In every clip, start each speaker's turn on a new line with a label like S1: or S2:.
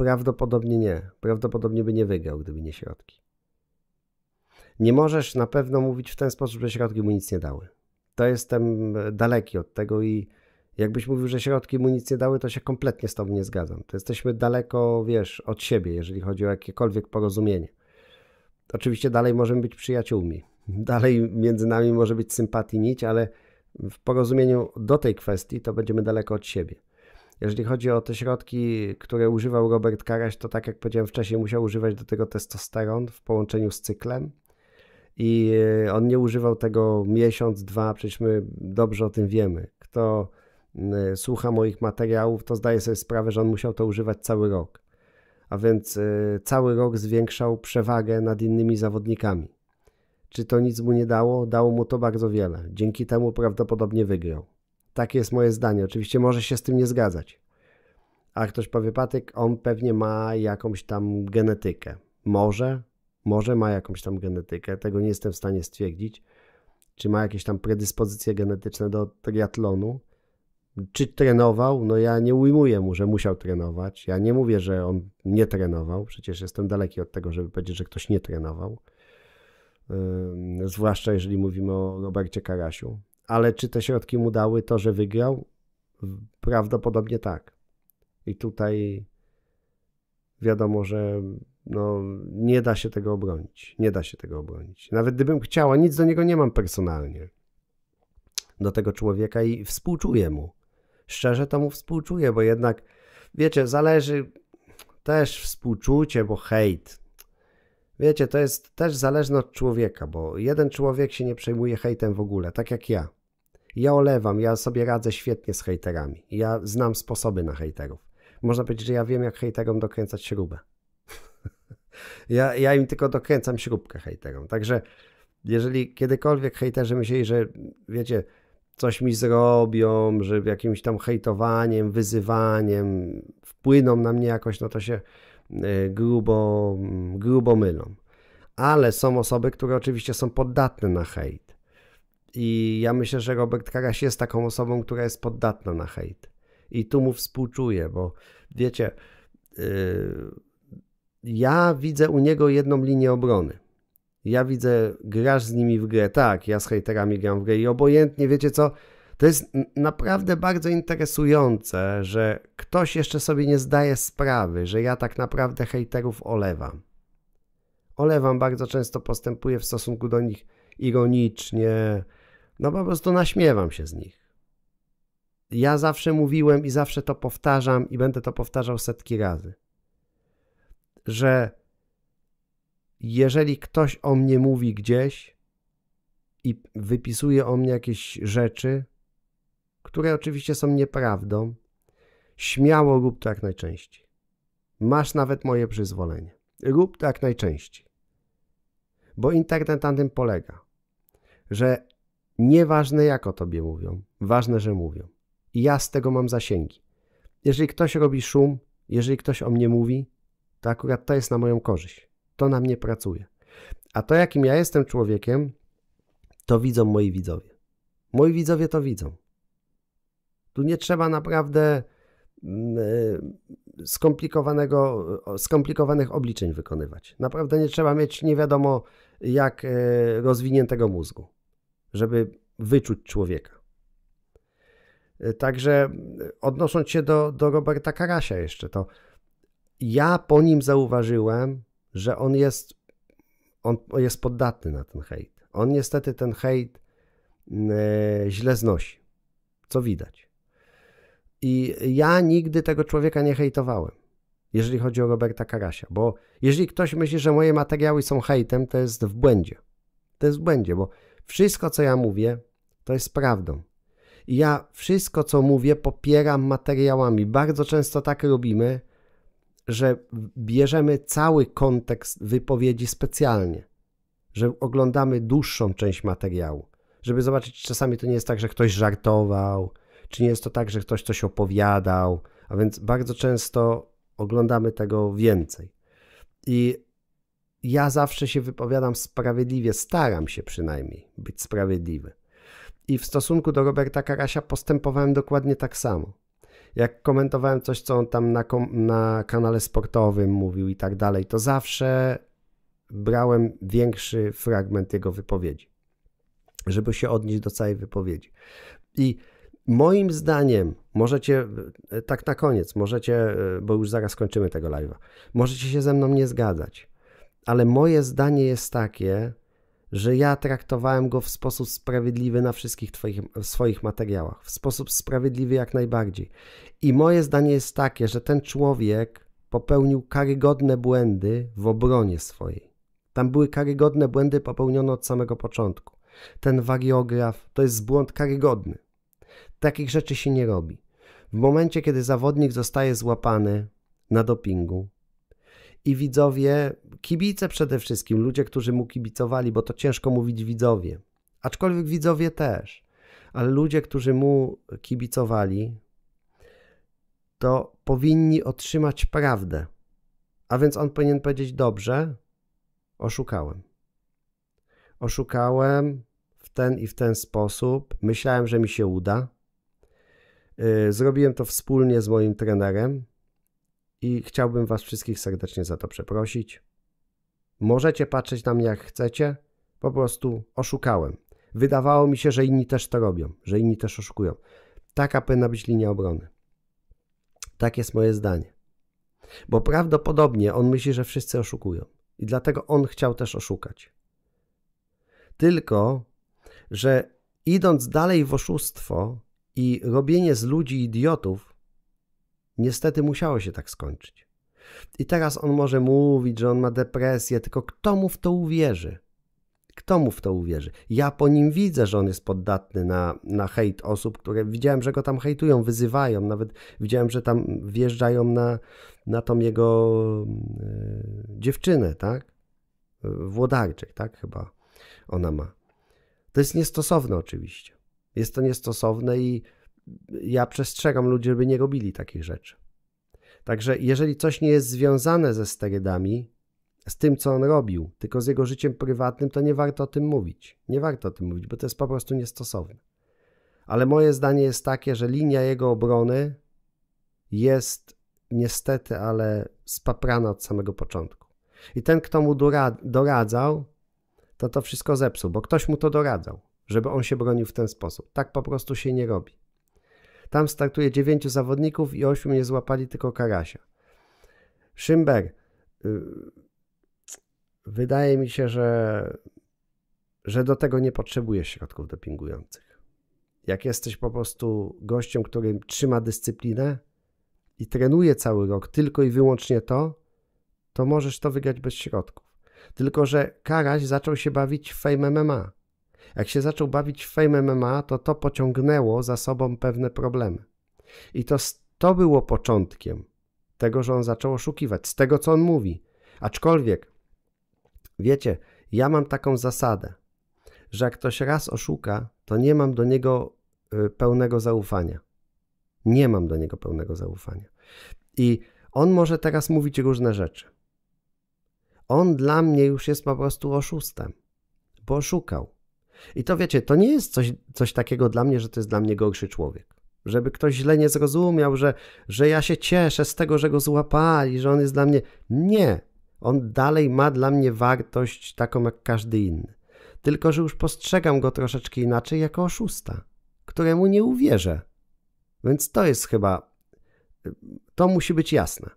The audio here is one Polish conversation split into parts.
S1: Prawdopodobnie nie. Prawdopodobnie by nie wygrał, gdyby nie środki. Nie możesz na pewno mówić w ten sposób, że środki mu nic nie dały. To jestem e, daleki od tego i jakbyś mówił, że środki mu nic nie dały, to się kompletnie z tobą nie zgadzam. To jesteśmy daleko, wiesz, od siebie, jeżeli chodzi o jakiekolwiek porozumienie. Oczywiście dalej możemy być przyjaciółmi. Dalej między nami może być sympatii nić, ale w porozumieniu do tej kwestii to będziemy daleko od siebie. Jeżeli chodzi o te środki, które używał Robert Karaś, to tak jak powiedziałem wcześniej, musiał używać do tego testosteron w połączeniu z cyklem. I e, on nie używał tego miesiąc, dwa, przecież my dobrze o tym wiemy. Kto e, słucha moich materiałów, to zdaje sobie sprawę, że on musiał to używać cały rok. A więc e, cały rok zwiększał przewagę nad innymi zawodnikami. Czy to nic mu nie dało? Dało mu to bardzo wiele. Dzięki temu prawdopodobnie wygrał. Takie jest moje zdanie. Oczywiście może się z tym nie zgadzać. A ktoś powie, Patyk, on pewnie ma jakąś tam genetykę. Może, może ma jakąś tam genetykę. Tego nie jestem w stanie stwierdzić. Czy ma jakieś tam predyspozycje genetyczne do triatlonu? Czy trenował? No ja nie ujmuję mu, że musiał trenować. Ja nie mówię, że on nie trenował. Przecież jestem daleki od tego, żeby powiedzieć, że ktoś nie trenował. Yy, zwłaszcza jeżeli mówimy o Robercie Karasiu ale czy te środki mu dały to, że wygrał? Prawdopodobnie tak. I tutaj wiadomo, że no, nie da się tego obronić. Nie da się tego obronić. Nawet gdybym chciała, nic do niego nie mam personalnie. Do tego człowieka i współczuję mu. Szczerze to mu współczuję, bo jednak, wiecie, zależy też współczucie, bo hejt. Wiecie, to jest też zależne od człowieka, bo jeden człowiek się nie przejmuje hejtem w ogóle, tak jak ja. Ja olewam, ja sobie radzę świetnie z hejterami. Ja znam sposoby na hejterów. Można powiedzieć, że ja wiem, jak hejterom dokręcać śrubę. ja, ja im tylko dokręcam śrubkę hejterom. Także jeżeli kiedykolwiek hejterzy myśleli, że wiecie, coś mi zrobią, że jakimś tam hejtowaniem, wyzywaniem wpłyną na mnie jakoś, no to się e, grubo, grubo mylą. Ale są osoby, które oczywiście są podatne na hejt. I ja myślę, że Robert Karaś jest taką osobą, która jest poddatna na hejt. I tu mu współczuję, bo wiecie, yy, ja widzę u niego jedną linię obrony. Ja widzę, grasz z nimi w grę, tak, ja z hejterami gram w grę i obojętnie, wiecie co, to jest naprawdę bardzo interesujące, że ktoś jeszcze sobie nie zdaje sprawy, że ja tak naprawdę hejterów olewam. Olewam bardzo często postępuję w stosunku do nich ironicznie, no po prostu naśmiewam się z nich. Ja zawsze mówiłem i zawsze to powtarzam i będę to powtarzał setki razy, że jeżeli ktoś o mnie mówi gdzieś i wypisuje o mnie jakieś rzeczy, które oczywiście są nieprawdą, śmiało rób to jak najczęściej. Masz nawet moje przyzwolenie. Rób to jak najczęściej. Bo internet na tym polega, że Nieważne jak o tobie mówią, ważne, że mówią. I ja z tego mam zasięgi. Jeżeli ktoś robi szum, jeżeli ktoś o mnie mówi, to akurat to jest na moją korzyść. To na mnie pracuje. A to, jakim ja jestem człowiekiem, to widzą moi widzowie. Moi widzowie to widzą. Tu nie trzeba naprawdę mm, e, skomplikowanego, skomplikowanych obliczeń wykonywać. Naprawdę nie trzeba mieć nie wiadomo jak e, rozwiniętego mózgu żeby wyczuć człowieka. E, także e, odnosząc się do, do Roberta Karasia jeszcze, to ja po nim zauważyłem, że on jest, on jest podatny na ten hejt. On niestety ten hejt e, źle znosi, co widać. I ja nigdy tego człowieka nie hejtowałem, jeżeli chodzi o Roberta Karasia, bo jeżeli ktoś myśli, że moje materiały są hejtem, to jest w błędzie. To jest w błędzie, bo wszystko, co ja mówię, to jest prawdą. I ja wszystko, co mówię, popieram materiałami. Bardzo często tak robimy, że bierzemy cały kontekst wypowiedzi specjalnie, że oglądamy dłuższą część materiału, żeby zobaczyć, czy czasami to nie jest tak, że ktoś żartował, czy nie jest to tak, że ktoś coś opowiadał, a więc bardzo często oglądamy tego więcej. I ja zawsze się wypowiadam sprawiedliwie, staram się przynajmniej być sprawiedliwy. I w stosunku do Roberta Karasia postępowałem dokładnie tak samo. Jak komentowałem coś, co on tam na, na kanale sportowym mówił i tak dalej, to zawsze brałem większy fragment jego wypowiedzi, żeby się odnieść do całej wypowiedzi. I moim zdaniem możecie, tak na koniec, możecie, bo już zaraz kończymy tego live'a, możecie się ze mną nie zgadzać ale moje zdanie jest takie, że ja traktowałem go w sposób sprawiedliwy na wszystkich twoich, swoich materiałach, w sposób sprawiedliwy jak najbardziej. I moje zdanie jest takie, że ten człowiek popełnił karygodne błędy w obronie swojej. Tam były karygodne błędy popełnione od samego początku. Ten wariograf to jest błąd karygodny. Takich rzeczy się nie robi. W momencie, kiedy zawodnik zostaje złapany na dopingu, i widzowie, kibice przede wszystkim, ludzie, którzy mu kibicowali, bo to ciężko mówić widzowie, aczkolwiek widzowie też, ale ludzie, którzy mu kibicowali, to powinni otrzymać prawdę. A więc on powinien powiedzieć: Dobrze, oszukałem. Oszukałem w ten i w ten sposób. Myślałem, że mi się uda. Y, zrobiłem to wspólnie z moim trenerem i chciałbym Was wszystkich serdecznie za to przeprosić. Możecie patrzeć na mnie jak chcecie, po prostu oszukałem. Wydawało mi się, że inni też to robią, że inni też oszukują. Taka powinna być linia obrony. Tak jest moje zdanie. Bo prawdopodobnie on myśli, że wszyscy oszukują. I dlatego on chciał też oszukać. Tylko, że idąc dalej w oszustwo i robienie z ludzi idiotów, Niestety musiało się tak skończyć. I teraz on może mówić, że on ma depresję, tylko kto mu w to uwierzy? Kto mu w to uwierzy? Ja po nim widzę, że on jest poddatny na, na hejt osób, które widziałem, że go tam hejtują, wyzywają. Nawet widziałem, że tam wjeżdżają na, na tą jego yy, dziewczynę, tak? Włodarczyk, tak? Chyba ona ma. To jest niestosowne oczywiście. Jest to niestosowne i ja przestrzegam ludzi, żeby nie robili takich rzeczy. Także jeżeli coś nie jest związane ze sterydami, z tym, co on robił, tylko z jego życiem prywatnym, to nie warto o tym mówić. Nie warto o tym mówić, bo to jest po prostu niestosowne. Ale moje zdanie jest takie, że linia jego obrony jest niestety, ale spaprana od samego początku. I ten, kto mu doradzał, to to wszystko zepsuł, bo ktoś mu to doradzał, żeby on się bronił w ten sposób. Tak po prostu się nie robi. Tam startuje dziewięciu zawodników i ośmiu nie złapali tylko Karasia. Szymber, y, wydaje mi się, że, że do tego nie potrzebujesz środków dopingujących. Jak jesteś po prostu gościem, który trzyma dyscyplinę i trenuje cały rok tylko i wyłącznie to, to możesz to wygrać bez środków. Tylko, że Karaś zaczął się bawić w Fame MMA. Jak się zaczął bawić w Fame MMA, to to pociągnęło za sobą pewne problemy. I to, to było początkiem tego, że on zaczął oszukiwać, z tego co on mówi. Aczkolwiek, wiecie, ja mam taką zasadę, że jak ktoś raz oszuka, to nie mam do niego y, pełnego zaufania. Nie mam do niego pełnego zaufania. I on może teraz mówić różne rzeczy. On dla mnie już jest po prostu oszustem, bo oszukał. I to wiecie, to nie jest coś, coś takiego dla mnie, że to jest dla mnie gorszy człowiek. Żeby ktoś źle nie zrozumiał, że, że ja się cieszę z tego, że go złapali, że on jest dla mnie. Nie. On dalej ma dla mnie wartość taką jak każdy inny. Tylko, że już postrzegam go troszeczkę inaczej jako oszusta, któremu nie uwierzę. Więc to jest chyba. To musi być jasne.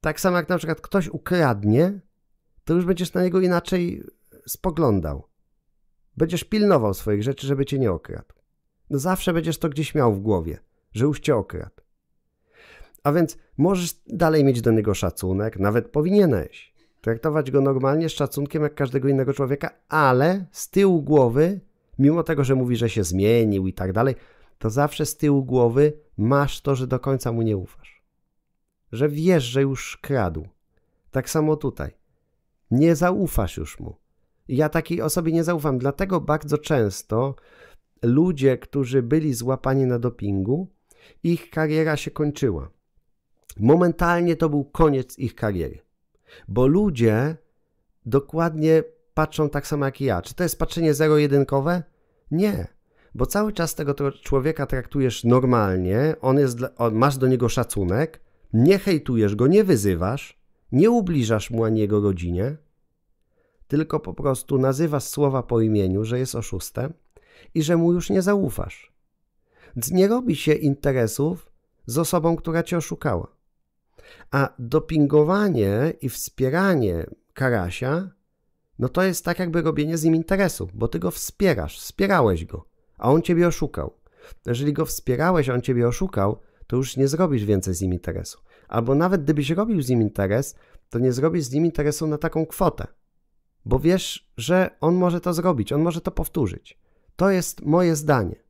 S1: Tak samo jak na przykład ktoś ukradnie, to już będziesz na niego inaczej spoglądał. Będziesz pilnował swoich rzeczy, żeby cię nie okradł. No zawsze będziesz to gdzieś miał w głowie, że już cię okradł. A więc możesz dalej mieć do niego szacunek, nawet powinieneś. Traktować go normalnie, z szacunkiem jak każdego innego człowieka, ale z tyłu głowy, mimo tego, że mówi, że się zmienił i tak dalej, to zawsze z tyłu głowy masz to, że do końca mu nie ufasz. Że wiesz, że już kradł. Tak samo tutaj. Nie zaufasz już mu. Ja takiej osobie nie zaufam, dlatego bardzo często ludzie, którzy byli złapani na dopingu, ich kariera się kończyła. Momentalnie to był koniec ich kariery, bo ludzie dokładnie patrzą tak samo jak ja. Czy to jest patrzenie zero-jedynkowe? Nie, bo cały czas tego człowieka traktujesz normalnie, on jest, on, masz do niego szacunek, nie hejtujesz go, nie wyzywasz, nie ubliżasz mu ani jego rodzinie tylko po prostu nazywasz słowa po imieniu, że jest oszustem i że mu już nie zaufasz. Więc nie robi się interesów z osobą, która cię oszukała. A dopingowanie i wspieranie Karasia, no to jest tak jakby robienie z nim interesu, bo ty go wspierasz, wspierałeś go, a on ciebie oszukał. Jeżeli go wspierałeś, a on ciebie oszukał, to już nie zrobisz więcej z nim interesu. Albo nawet gdybyś robił z nim interes, to nie zrobisz z nim interesu na taką kwotę bo wiesz, że on może to zrobić, on może to powtórzyć. To jest moje zdanie.